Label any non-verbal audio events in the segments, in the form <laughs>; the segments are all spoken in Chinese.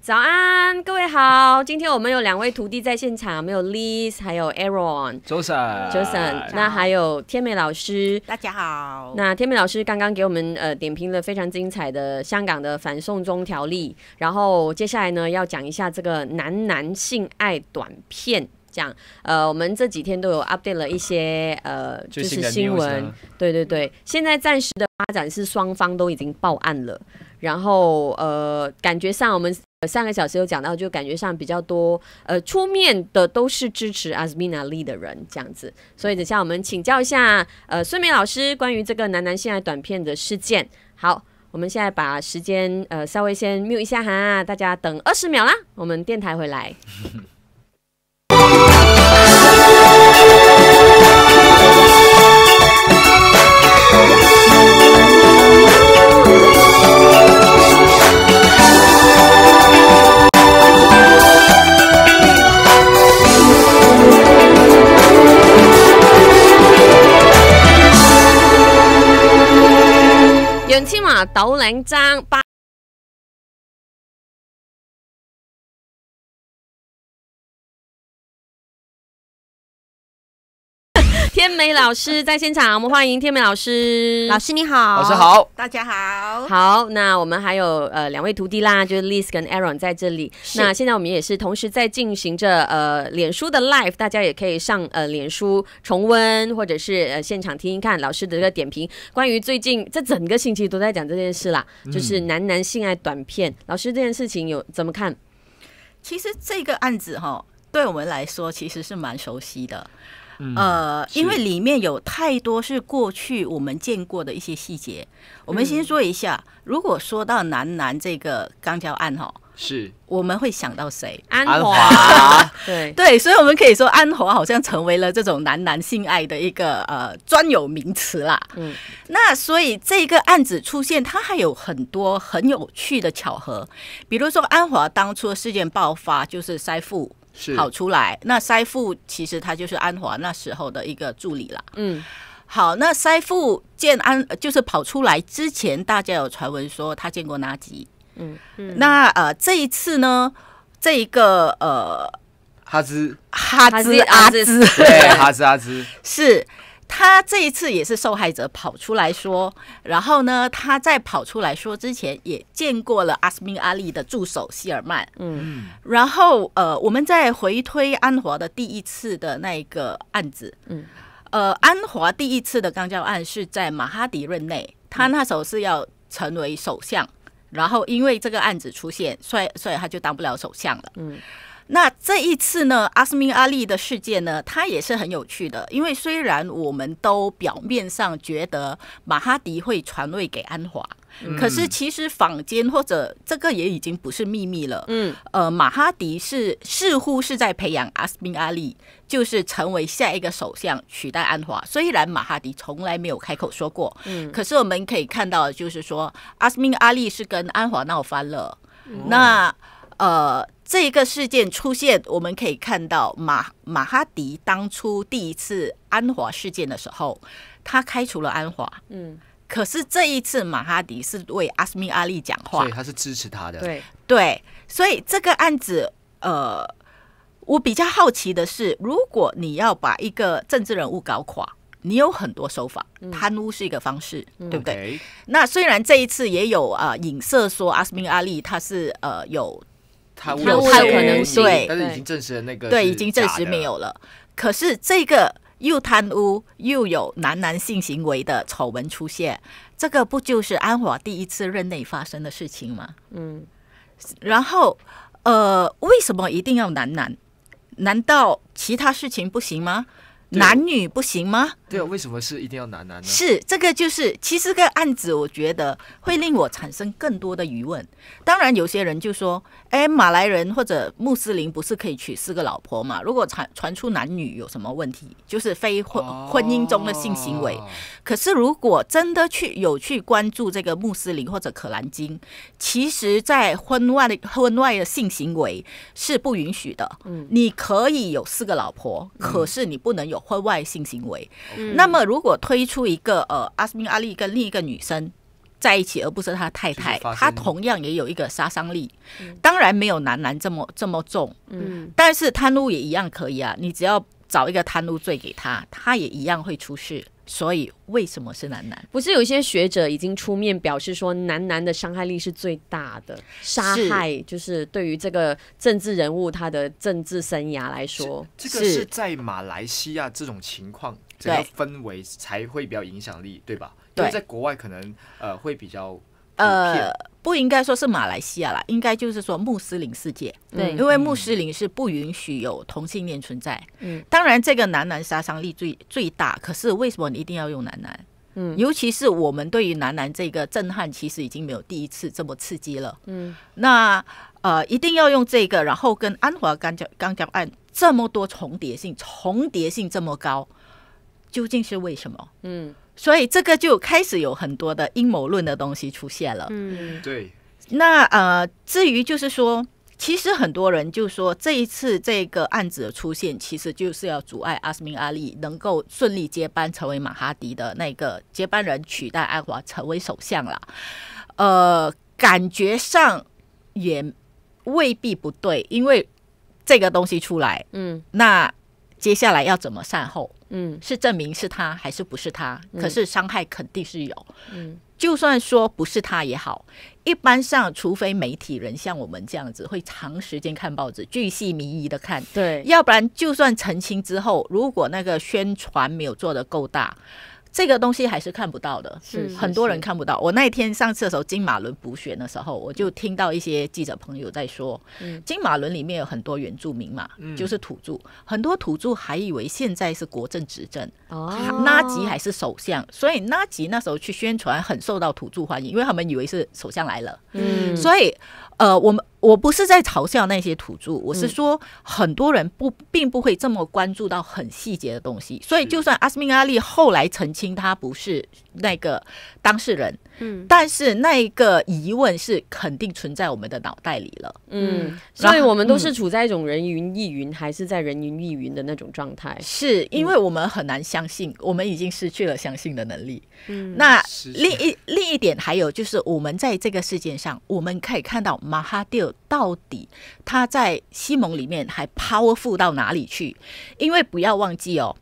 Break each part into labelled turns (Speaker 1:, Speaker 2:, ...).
Speaker 1: 早安，各位好。今天我们有两位徒弟在现场，没有 Liz，还有 Aaron，Jason，j s 那还有天美老师。大家
Speaker 2: 好。
Speaker 1: 那天美老师刚刚给我们呃点评了非常精彩的香港的反送中条例，然后接下来呢要讲一下这个男男性爱短片。讲呃，我们这几天都有 update 了一些呃，就是新闻。对对对，现在暂时的发展是双方都已经报案了。然后，呃，感觉上我们上个小时有讲到，就感觉上比较多，呃，出面的都是支持阿斯米娜丽的人这样子。所以等下我们请教一下，呃，孙美老师关于这个楠楠性在短片的事件。好，我们现在把时间，呃，稍微先 mute 一下哈，大家等二十秒啦。我们电台回来。<laughs> 斗岭争。天美老师在现场，我们欢迎天美老师。老师你好，老师好，大家好。好，那我们还有呃两位徒弟啦，就是 Liz 跟 Aaron 在这里。那现在我们也是同时在进行着呃脸书的 live，大家也可以上呃脸书重温，或者是呃现场听一看老师的这个点评。关于最近这整个星期都在讲这件事啦，就是男男性爱短片，老师这件事情有怎么看？其实
Speaker 2: 这个案子
Speaker 1: 哈，对我们
Speaker 2: 来说其实是蛮熟悉的。呃，
Speaker 1: 因为里面
Speaker 2: 有太多是过去我们见过的一些细节。我们先说一下，如果说到男男这个钢交案哈，是，我们会想到谁？安华，<laughs> 对对，所以我们可以说安华好像成为了这种男男性爱的一个呃专有名词啦。嗯，那所以这个案子出现，它还有很多很有趣的巧合，比如说安华当初的事件爆发就是塞富。跑出来，那塞富其实他就是安华那时候的一个助理啦。嗯，好，那塞富见安，就是跑出来之前，大家有传闻说他见过哪嗯，嗯，那呃这一次呢，这一个呃哈兹哈兹阿兹，对哈兹阿兹 <laughs> 是。他这一次也是受害者跑出来说，然后呢，他在跑出来说之前也见过了阿斯敏阿利的助手希尔曼。嗯然后呃，我们再回推安华的第一次的那一个案子。嗯。呃，安华第一次的钢交案是在马哈迪任内，他那时候是要成为首相，然后因为这个案子出现，所以所以他就当不了首相了。嗯。那这一次呢，阿斯敏阿利的事件呢，他也是很有趣的。因为虽然我们都表面上觉得马哈迪会传位给安华，可是其实坊间或者这个也已经不是秘密了。嗯，呃，马哈迪是似乎是在培养阿斯敏阿利，就是成为下一个首相取代安华。虽然马哈迪从来没有开口说过，嗯，可是我们可以看到，就是说阿斯敏阿利是跟安华闹翻了。那呃。这一个事件出现，我们可以看到马马哈迪当初第一次安华事件的时候，他开除了安华。嗯，可是这一次马哈迪是为阿斯米阿利讲话，所以他是支持他的。对对，所以这个案子，呃，我比较好奇的是，如果你要把一个政治人物搞垮，你有很多手法，贪污是一个方式，对不对？那虽然这一次也有啊，影射说阿斯米阿利他是呃有。贪污的可能对，但是已经证实了那个对，已经证实没有了。可是这个又贪污又有男男性行为的丑闻出现，这个不就是安华第一次任内发生的事情吗？嗯，然后呃，为什么一定要男男？难道其他事情不行吗？男女不行吗？对，为什么是一定要男男呢？是这个就是，其实个案子，我觉得会令我产生更多的疑问。当然，有些人就说：“哎，马来人或者穆斯林不是可以娶四个老婆嘛？如果传传出男女有什么问题，就是非婚婚姻中的性行为。可是，如果真的去有去关注这个穆斯林或者《可兰经》，其实，在婚外的婚外的性行为是不允许的。嗯，你可以有四个老婆，可是你不能有婚外性行为。那么，如果推出一个呃，阿斯敏阿丽跟另一个女生在一起，而不是他太太，他同样也有一个杀伤力，当然没有男男这么这么重，嗯，但是贪污也一样可以啊，你只要找一个贪污罪给他，他也一样会出事。所以为什么是男男？
Speaker 1: 不是有一些学者已经出面表示说，男男的伤害力是最大的，杀害就是对于这个政治人物他的政治生涯来说，这个是
Speaker 2: 在马来西亚这种情况。氛围才会比较影响力，对吧？对，在国外可能呃会比较呃不应该说是马来西亚啦，应该就是说穆斯林世界。对，因为穆斯林是不允许有同性恋存在。嗯，当然这个男男杀伤力最最大，可是为什么你一定要用男男？嗯，尤其是我们对于男男这个震撼，其实已经没有第一次这么刺激了。嗯，那呃一定要用这个，然后跟安华刚讲刚讲案这么多重叠性，重叠性这么高。究竟是为什么？嗯，所以这个就开始有很多的阴谋论的东西出现了。嗯，对。那呃，至于就是说，其实很多人就说这一次这个案子的出现，其实就是要阻碍阿斯敏阿利能够顺利接班，成为马哈迪的那个接班人，取代安华成为首相了。呃，感觉上也未必不对，因为这个东西出来，嗯，那接下来要怎么善后？嗯，是证明是他还是不是他？可是伤害肯定是有。嗯，就算说不是他也好，一般上除非媒体人像我们这样子会长时间看报纸、巨细靡遗的看，对，要不然就算澄清之后，如果那个宣传没有做得够大。这个东西还是看不到的，是很多人看不到。我那一天上次的时候，金马伦补选的时候，我就听到一些记者朋友在说，金马伦里面有很多原住民嘛，就是土著，很多土著还以为现在是国政执政，
Speaker 1: 哦，拉吉还是
Speaker 2: 首相，所以拉吉那时候去宣传很受到土著欢迎，因为他们以为是首相来了，嗯，所以呃我们。我不是在嘲笑那些土著，我是说很多人不并不会这么关注到很细节的东西。所以，就算阿斯明阿利后来澄清他不是那个当事人，嗯，但是那个疑问是肯定存在我们的脑袋里了，嗯，所以我们都是处在一种人云亦云，还是在人云亦云的那种状态。是因为我们很难相信，我们已经失去了相信的能力。嗯，那另一另一点还有就是，我们在这个世界上，我们可以看到马哈蒂尔。到底他在西蒙里面还抛腹到哪里去？因为不要忘记哦，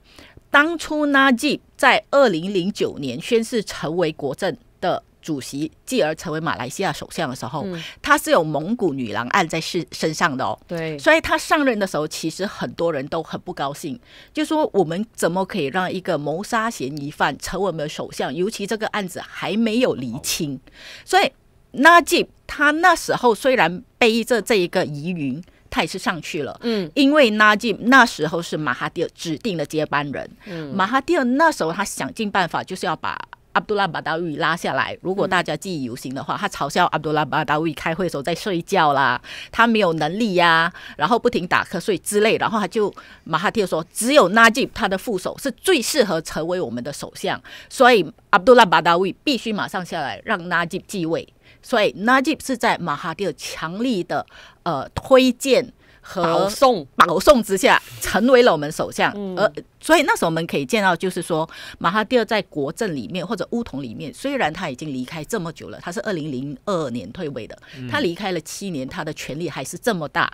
Speaker 2: 当初纳吉在二零零九年宣誓成为国政的主席，继而成为马来西亚首相的时候，他是有蒙古女郎案在身身上的哦。对，所以他上任的时候，其实很多人都很不高兴，就说我们怎么可以让一个谋杀嫌疑犯成为我们的首相？尤其这个案子还没有厘清，所以。Najib 他那时候虽然背着这一个疑云，他也是上去了。嗯，因为 Najib 那时候是马哈蒂尔指定的接班人。嗯，马哈蒂尔那时候他想尽办法，就是要把阿布杜拉巴达威拉下来。如果大家记忆犹新的话，他嘲笑阿布杜拉巴达威开会的时候在睡觉啦，他没有能力呀，然后不停打瞌睡之类。然后他就马哈蒂尔说，只有 Najib 他的副手是最适合成为我们的首相，所以阿布杜拉巴达威必须马上下来让 Najib 继位。所以，Najib 是在马哈蒂尔强力的呃推荐和保送保送之下成为了我们首相。而所以那时候我们可以见到，就是说马哈蒂尔在国政里面或者乌统里面，虽然他已经离开这么久了，他是二零零二年退位的，他离开了七年，他的权力还是这么大。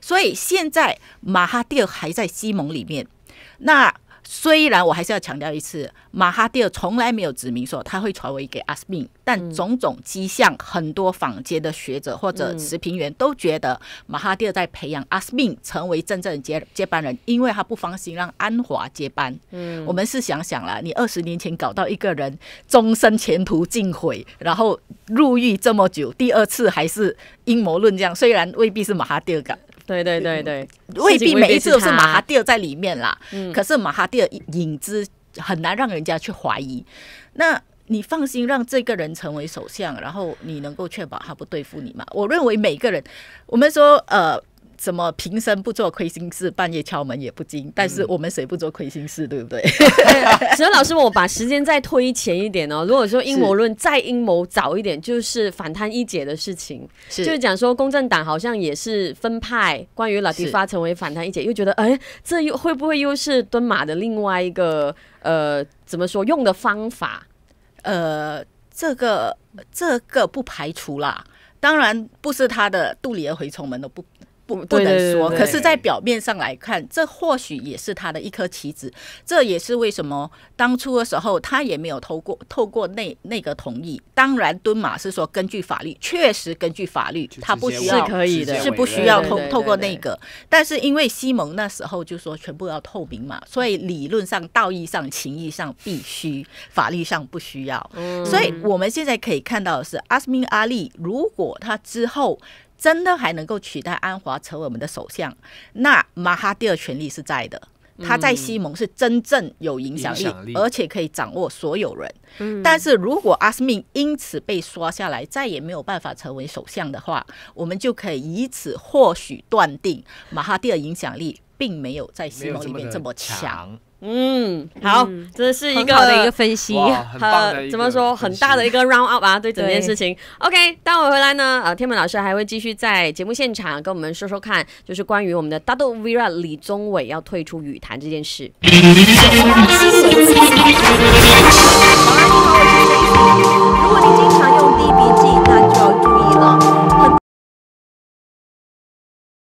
Speaker 2: 所以现在马哈蒂尔还在西蒙里面，那。虽然我还是要强调一次，马哈蒂尔从来没有指明说他会传位给阿斯敏，但种种迹象，很多坊间的学者或者持平员都觉得马哈蒂尔在培养阿斯敏成为真正的接接班人，因为他不放心让安华接班。嗯，我们是想想啦，你二十年前搞到一个人终身前途尽毁，然后入狱这么久，第二次还是阴谋论这样，虽然未必是马哈蒂尔搞对对对对，未必每一次都是马哈蒂尔在里面啦。嗯，可是马哈蒂尔影子很难让人家去怀疑。那你放心，让这个人成为首相，然后你能够确保他不对付你嘛？我认为每个人，我们说呃。怎么平生不做亏
Speaker 1: 心事，半夜敲门也不惊？但是我们
Speaker 2: 谁不做亏心
Speaker 1: 事，对不对？<laughs> 石老师，我把时间再推前一点哦。如果说阴谋论再阴谋早一点，就是反贪一姐的事情，就是讲说公正党好像也是分派，关于老迪发成为反贪一姐，又觉得哎，这又会不会又是蹲马的另外一个呃，怎么说用的方法？呃，这个这个不排除
Speaker 2: 啦，当然不是他的肚里的蛔虫们都不。不不能说，可是，在表面上来看，这或许也是他的一颗棋子。这也是为什么当初的时候，他也没有透过透过那那个同意。当然，敦马是说根据法律，确实根据法律，他不需要可以的，是不需要透透过那个。但是因为西蒙那时候就说全部要透明嘛，所以理论上、道义上、情义上必须，法律上不需要。所以我们现在可以看到的是，阿斯明阿利，如果他之后。真的还能够取代安华成为我们的首相？那马哈蒂尔权力是在的，他在西蒙是真正有影响力，而且可以掌握所有人。嗯，但是如果阿斯敏因此被刷下来，再也没有办法成为首相的话，我们就可以以此或许断定马哈蒂尔影响力并没有在西蒙里面这么强。
Speaker 1: 嗯，好，这是一个一个分析，呃，怎么说，很大的一个 round up 啊，对整件事情。OK，待会回来呢，呃，天门老师还会继续在节目现场跟我们说说看，就是关于我们的 double Vera 李宗伟要退出羽坛这件事。<laughs>